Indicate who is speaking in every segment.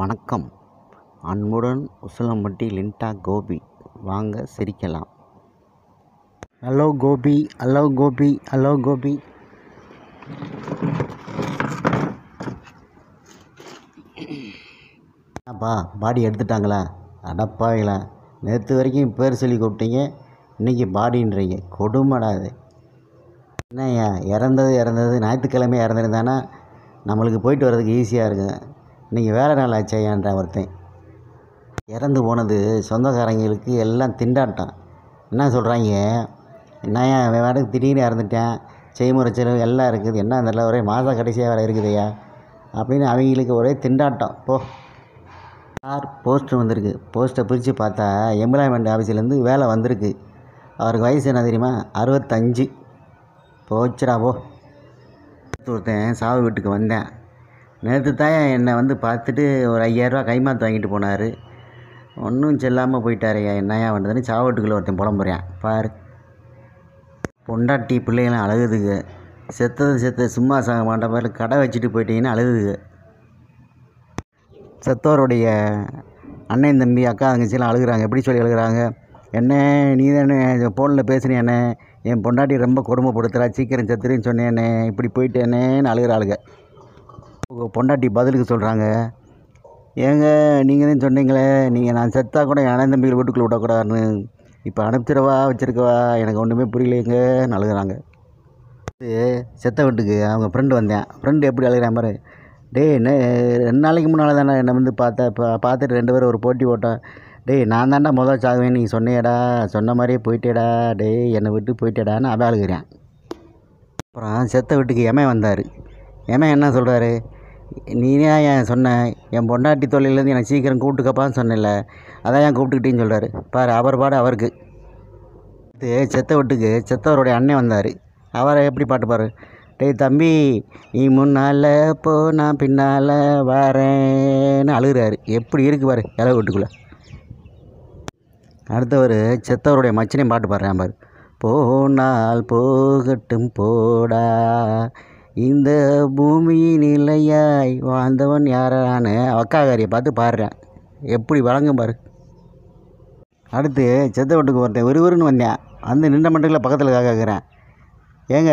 Speaker 1: வணக்கம் அன்புடன் உசலம்பட்டி லிண்டா கோபி வாங்க சிரிக்கலாம் hello Gopi hello Gopi hello Gopi அப்பா பாடி எடுத்துட்டாங்களா இல்லை நேற்று வரைக்கும் பேர் சொல்லி கூப்பிட்டீங்க இன்றைக்கி பாடின்றீங்க கொடுமடாது என்னையா இறந்தது இறந்தது ஞாயிற்றுக்கிழமை இறந்துருந்தானா நம்மளுக்கு போயிட்டு வர்றதுக்கு ஈஸியாக இருக்கும் இன்றைக்கி வேலை நாள் ஆச்சேன்றான் ஒருத்தன் இறந்து போனது சொந்தக்காரங்களுக்கு எல்லாம் திண்டாட்டம் என்ன சொல்கிறாங்க நான் என் வேடக்கு திடீர்னு இறந்துட்டேன் செய்முறை செலவு எல்லாம் இருக்குது என்ன அந்த ஒரே மாதம் கடைசியாக வேலை இருக்குதையா அப்படின்னு அவங்களுக்கு ஒரே திண்டாட்டம் போ சார் போஸ்ட் வந்திருக்கு போஸ்ட்டை பிரித்து பார்த்தா எம்ப்ளாய்மெண்ட் ஆஃபீஸ்லேருந்து வேலை வந்திருக்கு அவருக்கு வயசு என்ன தெரியுமா அறுபத்தஞ்சு போச்சுடா போ ஒருத்தன் சாவு வீட்டுக்கு வந்தேன் நேற்று தான் என்னை வந்து பார்த்துட்டு ஒரு ஐயாயிரரூவா மாற்று வாங்கிட்டு போனார் ஒன்றும் செல்லாமல் போயிட்டாரையா என்னையா வந்ததுன்னு சாவட்டுக்குள்ளே ஒருத்தன் புலம்புறேன் பாரு பொண்டாட்டி பிள்ளைகளாம் அழகுதுங்க செத்தது செத்த சும்மா சாக மாட்ட பாரு கடை வச்சுட்டு போயிட்டீங்கன்னா அழுகுதுங்க செத்தோருடைய அண்ணன் தம்பி அக்கா தங்கச்சிலாம் அழுகுறாங்க எப்படி சொல்லி அழுகுறாங்க என்ன நீ தானே ஃபோனில் என்ன என் பொண்டாட்டி ரொம்ப கொடுமைப்படுத்துகிறா சீக்கிரம் செத்துறேன்னு சொன்னேன்னே இப்படி போயிட்டேனேன்னு அழுகிற ஆளுங்க உங்கள் பொண்டாட்டி பதிலுக்கு சொல்கிறாங்க ஏங்க நீங்களே சொன்னீங்களே நீங்கள் நான் செத்தாக கூட என் தம்பிகள் வீட்டுக்குள்ளே விடக்கூடாதுன்னு இப்போ அனுப்பிச்சிடவா வச்சுருக்கவா எனக்கு ஒன்றுமே புரியலையேங்க அழுகிறாங்க செத்த வீட்டுக்கு அவங்க ஃப்ரெண்டு வந்தேன் ஃப்ரெண்டு எப்படி அழுகிறான் பாரு டேய் என்ன ரெண்டு நாளைக்கு முன்னால் தானே என்னை வந்து பார்த்தா இப்போ பார்த்துட்டு ரெண்டு பேரும் ஒரு போட்டி போட்டேன் டேய் நான் தாண்டா முதல் சாகுவேன் நீ சொன்னேடா சொன்ன மாதிரியே போயிட்டேடா டேய் என்னை விட்டு போயிட்டேடான்னு அதை அழுகிறேன் அப்புறம் செத்த வீட்டுக்கு எமே வந்தார் எமே என்ன சொல்கிறாரு நீனே ஏன் சொன்ன என் பொண்டாட்டி தொழிலேருந்து எனக்கு சீக்கிரம் கூப்பிட்டுக்கப்பான்னு சொன்னல அதான் ஏன் கூப்பிட்டுக்கிட்டேன்னு சொல்கிறாரு பாரு அவர் பாடு அவருக்கு இது செத்த வீட்டுக்கு செத்தவருடைய அண்ணன் வந்தார் அவரை எப்படி பாட்டு டேய் தம்பி நீ முன்னால் போ நான் பின்னால் வரேன்னு அழுகிறாரு எப்படி இருக்கு பாரு இலை வீட்டுக்குள்ளே அடுத்தவர் செத்தவருடைய மச்சனையும் பாட்டு பாடுறேன் பாரு போனால் போகட்டும் போடா இந்த பூமியின் இல்லையாய் வாழ்ந்தவன் யாரான்னு அக்காகாரியை பார்த்து பாடுறேன் எப்படி வழங்கும் பாரு அடுத்து செத்த வீட்டுக்கு ஒருத்தன் விறுவிறுன்னு வந்தேன் அந்த நின்ற மண்டலில் பக்கத்தில் கேட்குறேன் ஏங்க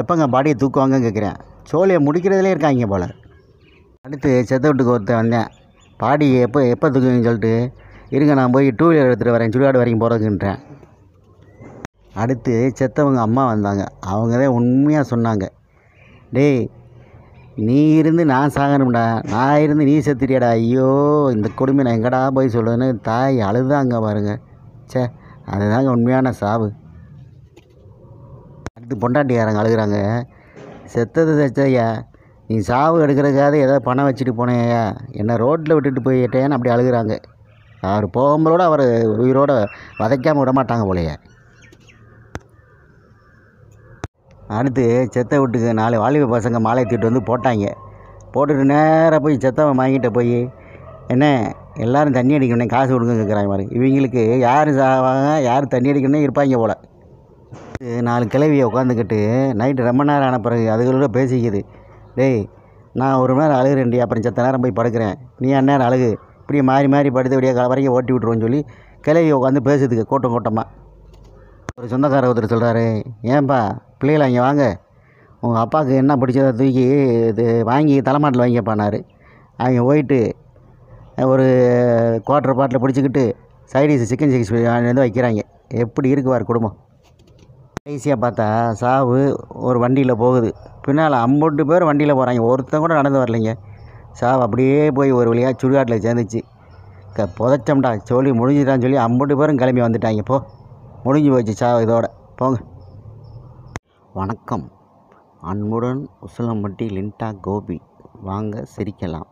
Speaker 1: எப்போங்க பாடியை தூக்குவாங்கன்னு கேட்குறேன் சோழியை முடிக்கிறதுலே இருக்காங்க போல் அடுத்து செத்த வீட்டுக்கு ஒருத்தன் வந்தேன் பாடி எப்போ எப்போ தூக்குவீங்கன்னு சொல்லிட்டு இருங்க நான் போய் டூ வீலர் எடுத்துகிட்டு வரேன் சுடுகாடு வரைக்கும் போகிறதுக்குன்றேன் அடுத்து செத்தவங்க அம்மா வந்தாங்க அவங்க தான் உண்மையாக சொன்னாங்க டேய் நீ இருந்து நான் சாகணும்டா நான் இருந்து நீ செத்துறியாடா ஐயோ இந்த கொடுமை நான் எங்கடா போய் சொல்லுதுன்னு தாய் அழுதாங்க பாருங்க சே அதுதாங்க உண்மையான சாவு அடுத்து பொண்டாட்டிக்காரங்க அழுகிறாங்க செத்தது செத்தையா நீ சாவு எடுக்கிறதுக்காக ஏதாவது பணம் வச்சுட்டு போனேயா என்னை ரோட்டில் விட்டுட்டு போயிட்டேன்னு அப்படி அழுகிறாங்க அவர் போகும்போதோட அவர் உயிரோடு வதைக்காமல் விட மாட்டாங்க போலையே அடுத்து செத்த வீட்டுக்கு நாலு வாலிப பசங்க மாலை தீட்டு வந்து போட்டாங்க போட்டுட்டு நேராக போய் செத்தவன் வாங்கிட்டு போய் என்ன எல்லோரும் தண்ணி அடிக்கணும் காசு கொடுங்க கேட்குறாங்க மாதிரி இவங்களுக்கு யார் சாவாங்க யார் தண்ணி அடிக்கணும்னு இருப்பாங்க போல் நாலு கிளவியை உட்காந்துக்கிட்டு நைட்டு ரொம்ப நேரம் ஆன பிறகு அதுகளோட பேசிக்குது டேய் நான் ஒரு நேரம் நேரம் டி அப்புறம் செத்த நேரம் போய் படுக்கிறேன் நீ அந்நேரம் அழுகு இப்படியே மாறி மாறி படுத்து விடிய வரைக்கும் ஓட்டி விட்ருவோன்னு சொல்லி கிழவி உட்காந்து பேசுதுக்கு கூட்டம் கூட்டமாக ஒரு சொந்தக்காரர் ஒருத்தர் சொல்கிறாரு ஏன்பா பிள்ளைகளை இங்கே வாங்க உங்கள் அப்பாவுக்கு என்ன பிடிச்சதை தூக்கி இது வாங்கி தலைமாட்டில் வாங்கிப்பானார் அவங்க போயிட்டு ஒரு குவார்ட்டர் பாட்டில் பிடிச்சிக்கிட்டு சைடிஸ் சிக்கன் சிக்ஸ் வந்து வைக்கிறாங்க எப்படி இருக்குவார் குடும்பம் கடைசியாக பார்த்தா சாவு ஒரு வண்டியில் போகுது பின்னால் ஐம்பது பேர் வண்டியில் போகிறாங்க ஒருத்தன் கூட நடந்து வரலைங்க சாவு அப்படியே போய் ஒரு வழியாக சுடுகாட்டில் சேர்ந்துச்சு க புதைச்சோம்டா சொல்லி முடிஞ்சுட்டான்னு சொல்லி ஐம்பது பேரும் கிளம்பி வந்துட்டாங்க போ முடிஞ்சு போச்சு சாவு இதோட போங்க வணக்கம் அன்புடன் உசிலம்பட்டி லிண்டா கோபி வாங்க சிரிக்கலாம்